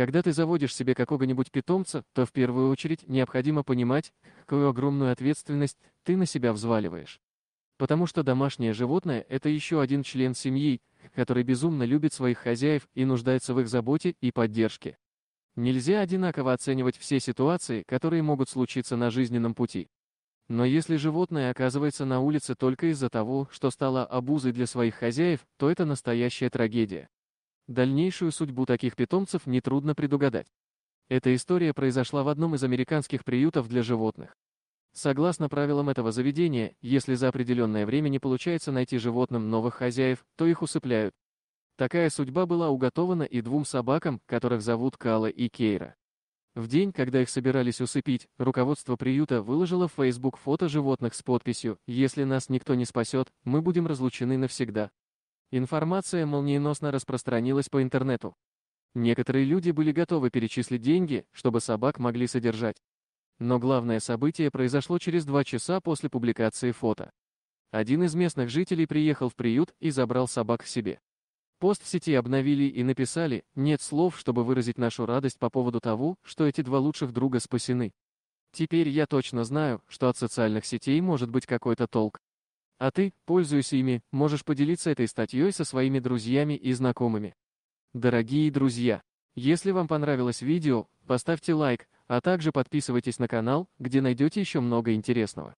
Когда ты заводишь себе какого-нибудь питомца, то в первую очередь необходимо понимать, какую огромную ответственность ты на себя взваливаешь. Потому что домашнее животное – это еще один член семьи, который безумно любит своих хозяев и нуждается в их заботе и поддержке. Нельзя одинаково оценивать все ситуации, которые могут случиться на жизненном пути. Но если животное оказывается на улице только из-за того, что стало обузой для своих хозяев, то это настоящая трагедия. Дальнейшую судьбу таких питомцев нетрудно предугадать. Эта история произошла в одном из американских приютов для животных. Согласно правилам этого заведения, если за определенное время не получается найти животным новых хозяев, то их усыпляют. Такая судьба была уготована и двум собакам, которых зовут Кала и Кейра. В день, когда их собирались усыпить, руководство приюта выложило в Facebook фото животных с подписью «Если нас никто не спасет, мы будем разлучены навсегда». Информация молниеносно распространилась по интернету. Некоторые люди были готовы перечислить деньги, чтобы собак могли содержать. Но главное событие произошло через два часа после публикации фото. Один из местных жителей приехал в приют и забрал собак к себе. Пост в сети обновили и написали «Нет слов, чтобы выразить нашу радость по поводу того, что эти два лучших друга спасены». Теперь я точно знаю, что от социальных сетей может быть какой-то толк. А ты, пользуясь ими, можешь поделиться этой статьей со своими друзьями и знакомыми. Дорогие друзья, если вам понравилось видео, поставьте лайк, а также подписывайтесь на канал, где найдете еще много интересного.